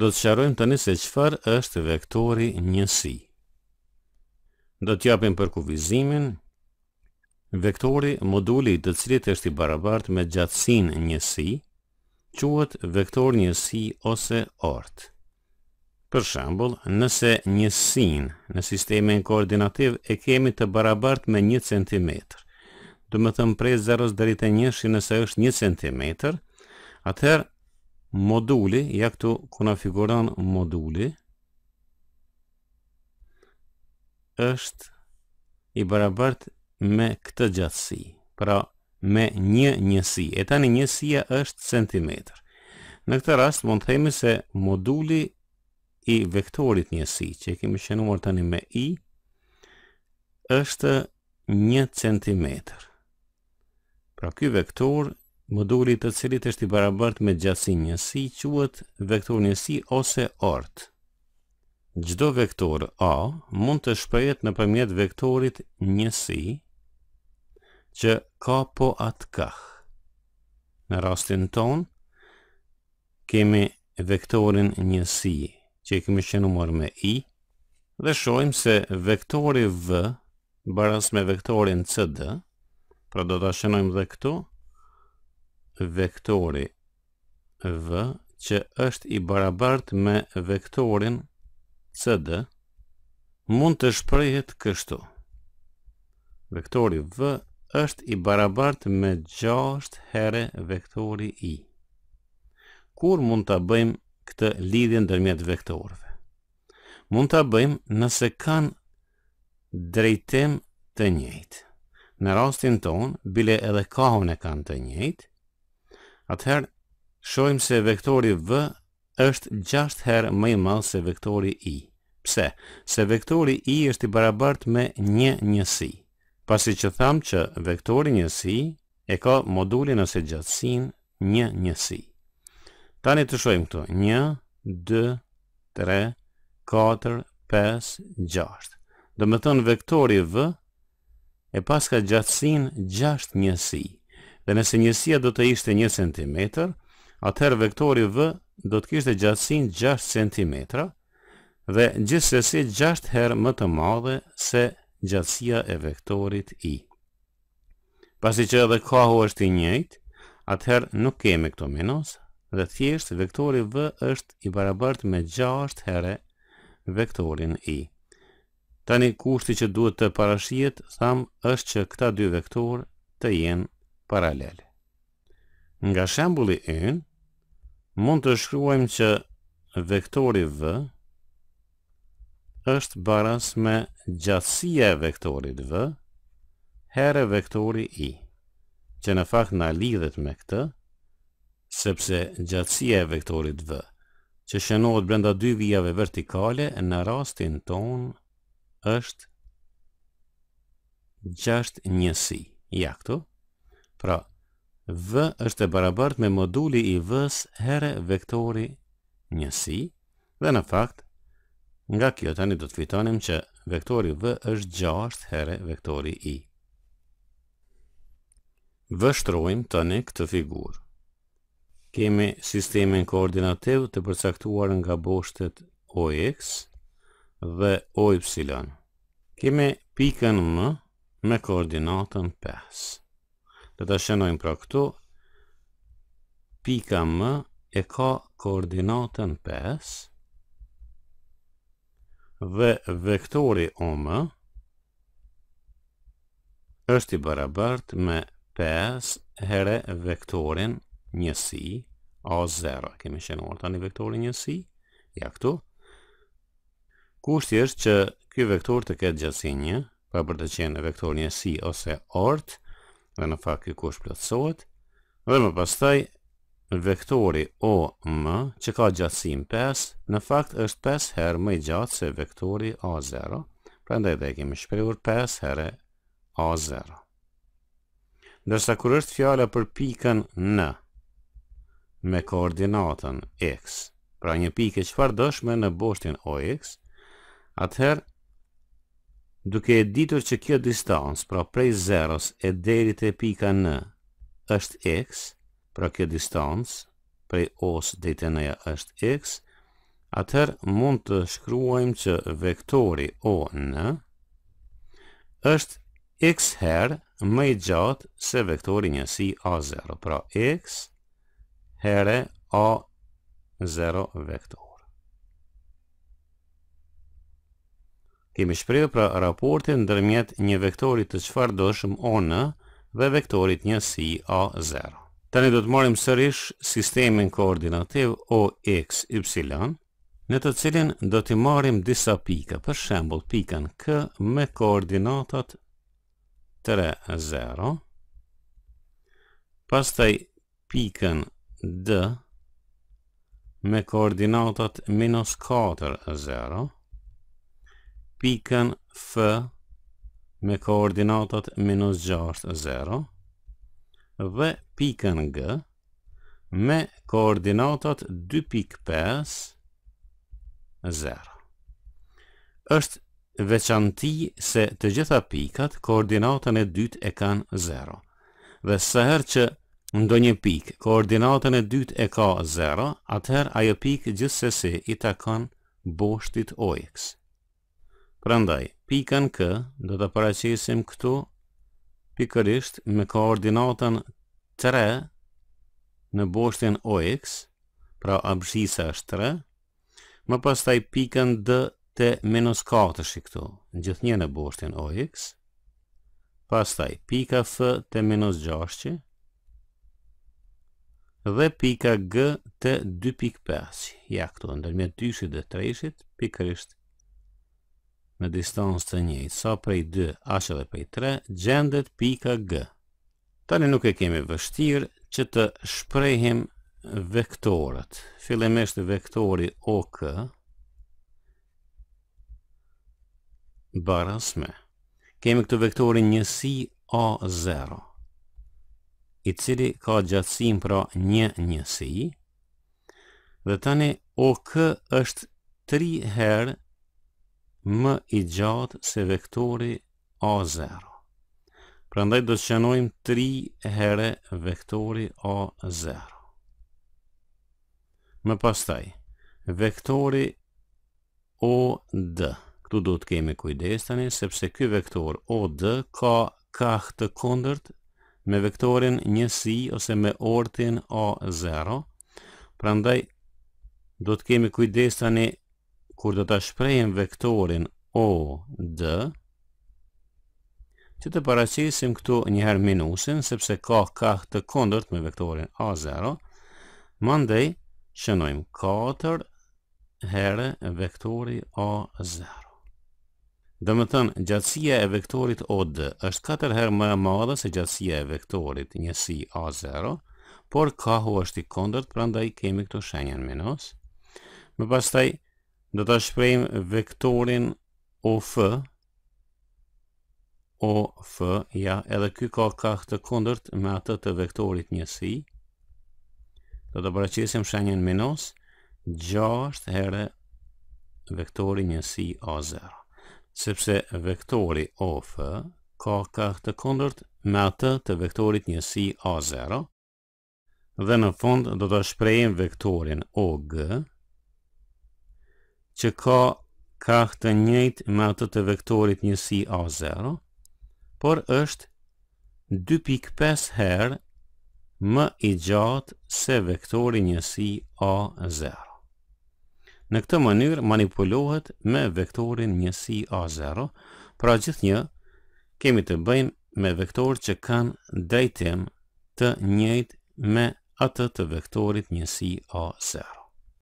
do të sharojmë të njëse qëfar është vektori njësi. Do të japim për kuvizimin, vektori moduli të cilit është i barabart me gjatsin njësi, quat vektor njësi ose artë. Për shambull, nëse njësin në sistemi koordinativ e kemi të barabart me një centimetr, dhe më thëmë prej 0 dhe rritë e njëshin nëse është një centimetr, atëherë moduli, ja këtu konfiguron moduli. është i barabart me këtë gjatësi. Pra me një njësi. E tani njësia është centimetër. Në këtë rast mund të themi se moduli i vektorit njësi, që e kemi shënuar tani me i, është 1 cm. Pra ky vektor moduli të cilit është i barabart me gjatësi njësi, quët vektor njësi ose ort. Gjdo vektor A mund të shprejet në përmjet vektorit njësi që ka po atë kah. Në rastin ton, kemi vektorin njësi që i kemi shenumar me i dhe shojmë se vektori V baras me vektorin CD, pra do të shenojmë dhe këtu, vektori v që është i barabart me vektorin cd mund të shprehet kështu vektori v është i barabart me 6 herë vektori i kur mund të bëjmë këtë lidhje dërmjet vektorve mund të bëjmë nëse kanë drejtim të njëjtë. Në rastin tonë, bile edhe kohën e kanë të njëjtë, Atëherë, shojmë se vektori v është 6 herë më i madh se vektori i. Pse? Se vektori i është i barabart me një njësi. Pasi që thamë që vektori njësi e ka modulin ose gjatsin një njësi. Tani të shojmë këto. 1, 2, 3, 4, 5, 6. Dhe me thënë vektori V e ka gjatsin 6 njësi dhe nëse njësia do të ishte 1 cm, atëherë vektori v do të kishte gjatësinë 6 cm dhe gjithsesi 6 herë më të madhe se gjatësia e vektorit i. Pasi që edhe kohu është i njëjtë, atëherë nuk kemi këto minus dhe thjesht vektori v është i barabart me 6 herë vektorin i. Tani kushti që duhet të parashiet, thamë është që këta dy vektor të jenë paralel. Nga shembuli yn, mund të shkruajmë që vektori V është baras me gjatsia e vektorit V herë vektori I, që në fakt në lidhet me këtë, sepse gjatsia e vektorit V që shënohet brenda dy vijave vertikale në rastin ton është 6 njësi. Ja këtu, Pra, V është e barabart me moduli i Vs herë vektori njësi, dhe në fakt, nga kjo tani do të fitonim që vektori V është 6 herë vektori i. Vështrojmë tani këtë figurë. Kemi sistemin koordinativ të përcaktuar nga boshtet OX dhe OY. Kemi pikën M me koordinatën 5 të shënojmë pra këtu, pika M e ka koordinatën 5, dhe vektori OM është i barabart me 5 herë vektorin njësi, A0, kemi shënuar tani vektorin njësi, ja këtu, kushti është që kjo vektor të ketë gjësi një, pa për të qenë vektor njësi ose ortë, dhe në fakt kjo kush plotësohet, dhe më pastaj vektori OM që ka gjatësim 5, në fakt është 5 herë më i gjatë se vektori A0, pra ndaj dhe kemi shprehur 5 herë A0. Ndërsa kur është fjala për pikën N, me koordinatën X, pra një pike që farë dëshme në bështin OX, atëherë duke e ditur që kjo distancë, pra prej zeros e deri të pika n, është x, pra kjo distancë, prej os dhe të nëja është x, atër mund të shkruajmë që vektori o në është x herë më i gjatë se vektori njësi a0, pra x herë a0 vektor. kemi shprehur pra raportin ndërmjet një vektorit të çfarëdoshëm on dhe vektorit një si a0. Tani do të marrim sërish sistemin koordinativ o x y në të cilin do të marrim disa pika, për shembull pikën k me koordinatat 3 0. Pastaj pikën d me koordinatat minus 4 0, pikën F me koordinatat minus 6, 0 dhe pikën G me koordinatat 2.5, 0. është veçanti se të gjitha pikat koordinatën e dytë e kanë 0. Dhe sëher që ndo një pikë koordinatën e dytë e ka 0, atëherë ajo pikë gjithsesi i takon boshtit OX. Prandaj, pikën K do të paracisim këtu pikërisht me koordinatën 3 në boshtin OX, pra abshisa është 3, më pastaj pikën D të minus 4 këtu, në gjithë një në boshtin OX, pastaj pika F të minus 6 që, dhe pika G të 2.5, ja këtu, ndërmjet 2 dhe 3 shit, pikërisht me distancë të njëjtë, sa so prej 2 as edhe prej 3, gjendet pika G. Tani nuk e kemi vështirë që të shprehim vektorët. Fillimisht vektori OK baras me. Kemi këtu vektorin njësi A0, i cili ka gjatësim pra një njësi, dhe tani OK është 3 herë më i gjatë se vektori A0. Prandaj do të qenojmë 3 herë vektori A0. Më pastaj, vektori O, D. Këtu do të kemi kujdestani, sepse kjo vektor O, D ka kaht të kondërt me vektorin njësi ose me ortin A, 0. Prandaj, do të kemi kujdestani kur do të shprejmë vektorin O, D, që të paracisim këtu njëherë minusin, sepse ka ka të kondërt me vektorin A0, mandej shënojmë 4 herë vektori A0. Dhe më tënë gjatsia e vektorit OD është 4 herë më e madhe se gjatsia e vektorit njësi A0, por kahu është i kondërt, pra ndaj kemi këtu shenjen minus. Më pastaj, do të shprejmë vektorin OF, OF, ja, edhe ky ka ka këtë kondërt me atë të vektorit njësi, do të braqesim shenjen minus, 6 herë vektori njësi A0, sepse vektori OF ka ka këtë kondërt me atë të vektorit njësi A0, dhe në fund do të shprejmë vektorin OG, OG, që ka kaht të njëjtë me atë të vektorit njësi A0, por është 2.5 herë më i gjatë se vektori njësi A0. Në këtë mënyrë manipulohet me vektorin njësi A0, pra gjithë një kemi të bëjmë me vektor që kanë drejtim të njëjtë me atë të vektorit njësi A0.